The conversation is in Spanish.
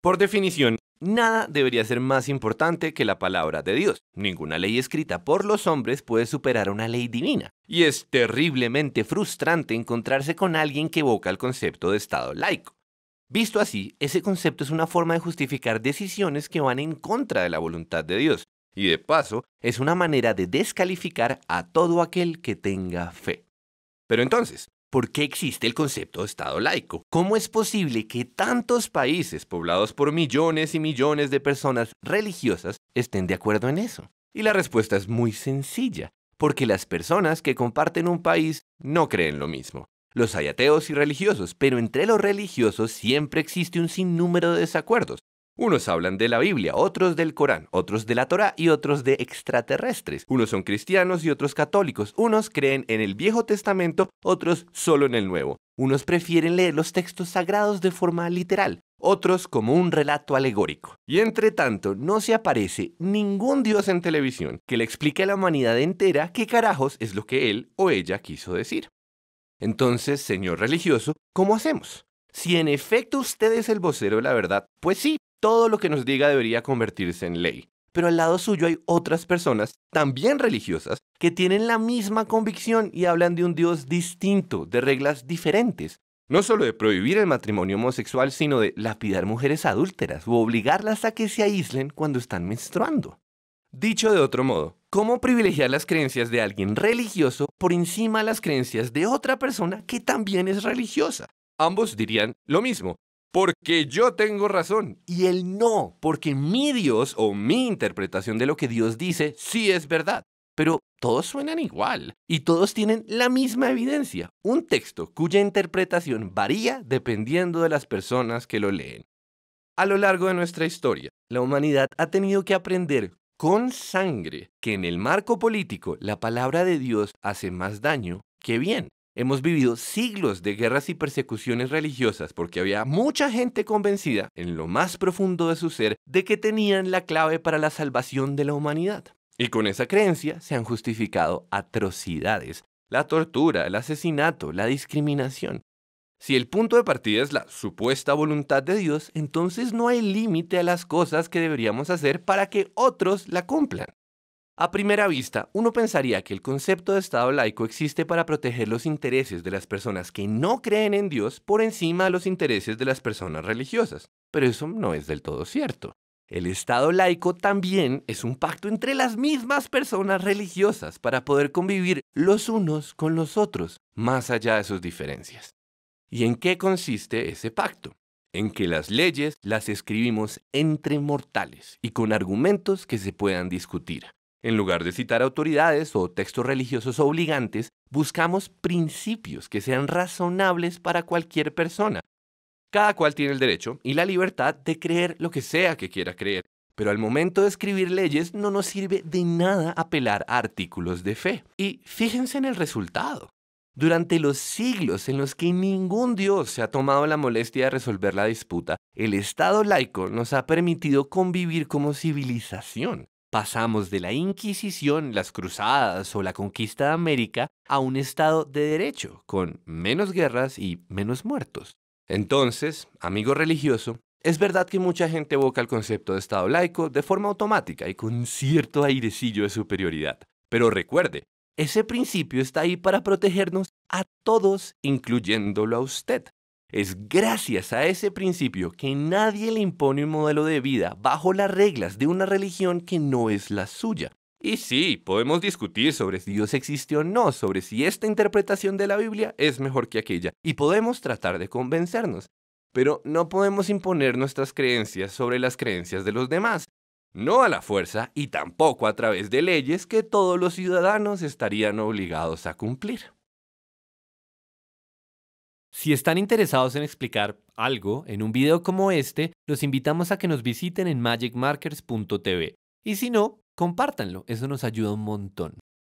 Por definición, nada debería ser más importante que la palabra de Dios. Ninguna ley escrita por los hombres puede superar una ley divina. Y es terriblemente frustrante encontrarse con alguien que evoca el concepto de Estado laico. Visto así, ese concepto es una forma de justificar decisiones que van en contra de la voluntad de Dios. Y de paso, es una manera de descalificar a todo aquel que tenga fe. Pero entonces, ¿Por qué existe el concepto de Estado laico? ¿Cómo es posible que tantos países poblados por millones y millones de personas religiosas estén de acuerdo en eso? Y la respuesta es muy sencilla, porque las personas que comparten un país no creen lo mismo. Los hay ateos y religiosos, pero entre los religiosos siempre existe un sinnúmero de desacuerdos, unos hablan de la Biblia, otros del Corán, otros de la Torá y otros de extraterrestres. Unos son cristianos y otros católicos. Unos creen en el Viejo Testamento, otros solo en el Nuevo. Unos prefieren leer los textos sagrados de forma literal, otros como un relato alegórico. Y entre tanto, no se aparece ningún dios en televisión que le explique a la humanidad entera qué carajos es lo que él o ella quiso decir. Entonces, señor religioso, ¿cómo hacemos? Si en efecto usted es el vocero de la verdad, pues sí, todo lo que nos diga debería convertirse en ley. Pero al lado suyo hay otras personas, también religiosas, que tienen la misma convicción y hablan de un Dios distinto, de reglas diferentes. No solo de prohibir el matrimonio homosexual, sino de lapidar mujeres adúlteras o obligarlas a que se aíslen cuando están menstruando. Dicho de otro modo, ¿cómo privilegiar las creencias de alguien religioso por encima de las creencias de otra persona que también es religiosa? Ambos dirían lo mismo, porque yo tengo razón. Y el no, porque mi Dios o mi interpretación de lo que Dios dice sí es verdad. Pero todos suenan igual y todos tienen la misma evidencia, un texto cuya interpretación varía dependiendo de las personas que lo leen. A lo largo de nuestra historia, la humanidad ha tenido que aprender con sangre que en el marco político la palabra de Dios hace más daño que bien Hemos vivido siglos de guerras y persecuciones religiosas porque había mucha gente convencida, en lo más profundo de su ser, de que tenían la clave para la salvación de la humanidad. Y con esa creencia se han justificado atrocidades, la tortura, el asesinato, la discriminación. Si el punto de partida es la supuesta voluntad de Dios, entonces no hay límite a las cosas que deberíamos hacer para que otros la cumplan. A primera vista, uno pensaría que el concepto de Estado laico existe para proteger los intereses de las personas que no creen en Dios por encima de los intereses de las personas religiosas, pero eso no es del todo cierto. El Estado laico también es un pacto entre las mismas personas religiosas para poder convivir los unos con los otros, más allá de sus diferencias. ¿Y en qué consiste ese pacto? en que las leyes las escribimos entre mortales y con argumentos que se puedan discutir. En lugar de citar autoridades o textos religiosos obligantes, buscamos principios que sean razonables para cualquier persona. Cada cual tiene el derecho y la libertad de creer lo que sea que quiera creer, pero al momento de escribir leyes no nos sirve de nada apelar a artículos de fe. Y fíjense en el resultado. Durante los siglos en los que ningún dios se ha tomado la molestia de resolver la disputa, el Estado laico nos ha permitido convivir como civilización. Pasamos de la Inquisición, las Cruzadas o la conquista de América a un Estado de derecho, con menos guerras y menos muertos. Entonces, amigo religioso, es verdad que mucha gente evoca el concepto de Estado laico de forma automática y con cierto airecillo de superioridad. Pero recuerde, ese principio está ahí para protegernos a todos, incluyéndolo a usted. Es gracias a ese principio que nadie le impone un modelo de vida bajo las reglas de una religión que no es la suya. Y sí, podemos discutir sobre si Dios existe o no, sobre si esta interpretación de la Biblia es mejor que aquella, y podemos tratar de convencernos. Pero no podemos imponer nuestras creencias sobre las creencias de los demás, no a la fuerza y tampoco a través de leyes que todos los ciudadanos estarían obligados a cumplir. Si están interesados en explicar algo en un video como este, los invitamos a que nos visiten en magicmarkers.tv. Y si no, compártanlo, eso nos ayuda un montón.